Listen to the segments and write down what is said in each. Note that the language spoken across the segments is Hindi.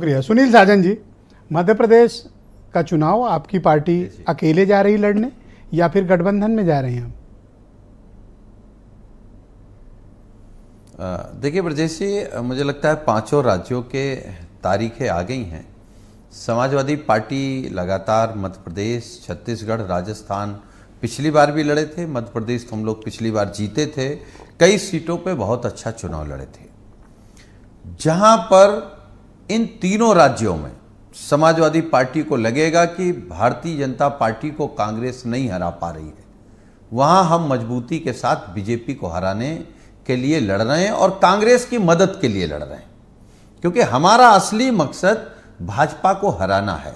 शुक्रिया सुनील साजन जी मध्य प्रदेश का चुनाव आपकी पार्टी अकेले जा रही लड़ने या फिर गठबंधन में जा रहे हैं हम देखिए ब्रजेश जी मुझे लगता है पांचों राज्यों के तारीखें आ गई हैं समाजवादी पार्टी लगातार मध्य प्रदेश छत्तीसगढ़ राजस्थान पिछली बार भी लड़े थे मध्य प्रदेश तो हम लोग पिछली बार जीते थे कई सीटों पे बहुत अच्छा चुनाव लड़े थे जहां पर इन तीनों राज्यों में समाजवादी पार्टी को लगेगा कि भारतीय जनता पार्टी को कांग्रेस नहीं हरा पा रही है वहां हम मजबूती के साथ बीजेपी को हराने के लिए लड़ रहे हैं और कांग्रेस की मदद के लिए लड़ रहे हैं क्योंकि हमारा असली मकसद भाजपा को हराना है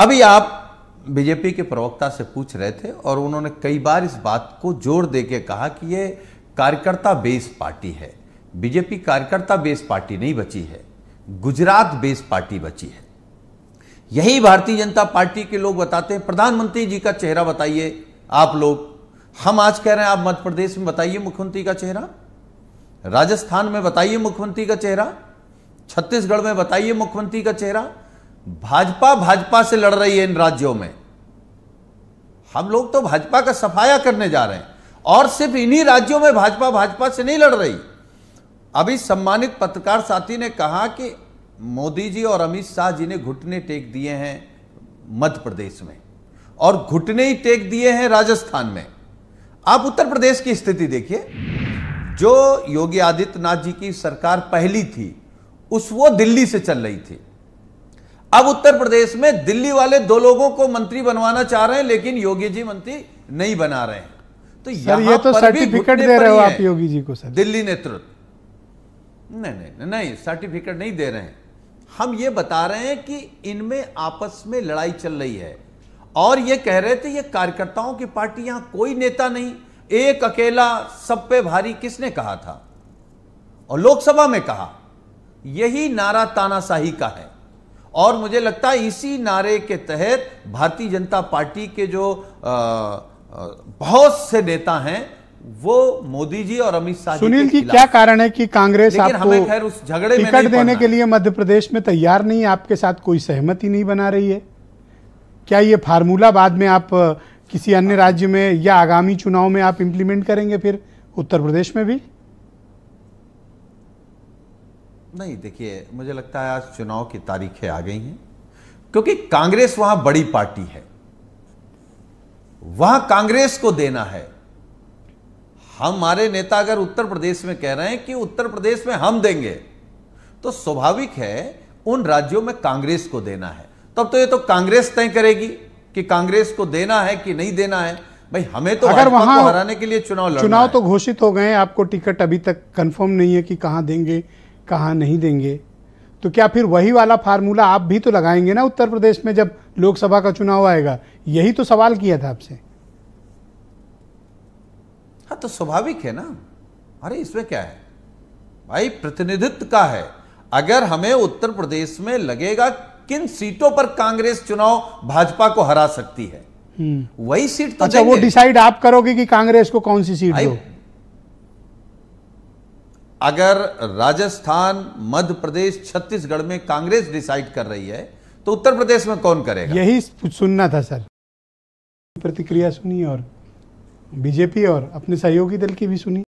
अभी आप बीजेपी के प्रवक्ता से पूछ रहे थे और उन्होंने कई बार इस बात को जोर दे के कहा कि ये कार्यकर्ता बेस पार्टी है बीजेपी कार्यकर्ता बेस पार्टी नहीं बची है गुजरात बेस्ड पार्टी बची है यही भारतीय जनता पार्टी के लोग बताते हैं प्रधानमंत्री जी का चेहरा बताइए आप लोग हम आज कह रहे हैं आप मध्य प्रदेश में बताइए मुख्यमंत्री का चेहरा राजस्थान में बताइए मुख्यमंत्री का चेहरा छत्तीसगढ़ में बताइए मुख्यमंत्री का चेहरा भाजपा भाजपा से लड़ रही है इन राज्यों में हम लोग तो भाजपा का सफाया करने जा रहे हैं और सिर्फ इन्हीं राज्यों में भाजपा भाजपा से नहीं लड़ रही अभी सम्मानित पत्रकार साथी ने कहा कि मोदी जी और अमित शाह जी ने घुटने टेक दिए हैं मध्य प्रदेश में और घुटने ही टेक दिए हैं राजस्थान में आप उत्तर प्रदेश की स्थिति देखिए जो योगी आदित्यनाथ जी की सरकार पहली थी उस वो दिल्ली से चल रही थी अब उत्तर प्रदेश में दिल्ली वाले दो लोगों को मंत्री बनवाना चाह रहे हैं लेकिन योगी जी मंत्री नहीं बना रहे हैं तो यहां ये तो सर्टिफिकेट दे रहे हो आप योगी जी को सर दिल्ली नेतृत्व नहीं नहीं नहीं सर्टिफिकेट नहीं दे रहे हैं हम ये बता रहे हैं कि इनमें आपस में लड़ाई चल रही है और ये कह रहे थे ये कार्यकर्ताओं की पार्टी यहां कोई नेता नहीं एक अकेला सब पे भारी किसने कहा था और लोकसभा में कहा यही नारा तानाशाही का है और मुझे लगता है इसी नारे के तहत भारतीय जनता पार्टी के जो आ, आ, बहुत से नेता हैं वो मोदी जी और अमित शाह सुनील जी क्या कारण है कि कांग्रेस आपको खैर उस झगड़े में टिकट देने के लिए मध्य प्रदेश में तैयार नहीं है आपके साथ कोई सहमति नहीं बना रही है क्या ये फार्मूला बाद में आप किसी अन्य हाँ। राज्य में या आगामी चुनाव में आप इंप्लीमेंट करेंगे फिर उत्तर प्रदेश में भी नहीं देखिए मुझे लगता है आज चुनाव की तारीखें आ गई हैं क्योंकि कांग्रेस वहां बड़ी पार्टी है वहां कांग्रेस को देना है हमारे नेता अगर उत्तर प्रदेश में कह रहे हैं कि उत्तर प्रदेश में हम देंगे तो स्वाभाविक है उन राज्यों में कांग्रेस को देना है तब तो ये तो कांग्रेस तय करेगी कि कांग्रेस को देना है कि नहीं देना है भाई हमें तो अगर वहां हराने के लिए चुनाव चुनाव तो घोषित हो गए आपको टिकट अभी तक कंफर्म नहीं है कि कहां देंगे कहां नहीं देंगे तो क्या फिर वही वाला फार्मूला आप भी तो लगाएंगे ना उत्तर प्रदेश में जब लोकसभा का चुनाव आएगा यही तो सवाल किया था आपसे तो स्वाभाविक है ना अरे इसमें क्या है भाई प्रतिनिधित्व का है अगर हमें उत्तर प्रदेश में लगेगा किन सीटों पर कांग्रेस चुनाव भाजपा को हरा सकती है हम्म। वही सीट तो अच्छा वो डिसाइड आप करोगे कि कांग्रेस को कौन सी सीट दो अगर राजस्थान मध्य प्रदेश छत्तीसगढ़ में कांग्रेस डिसाइड कर रही है तो उत्तर प्रदेश में कौन करेगा यही सुनना था सर प्रतिक्रिया सुनिए और बीजेपी और अपने सहयोगी दल की भी सुनी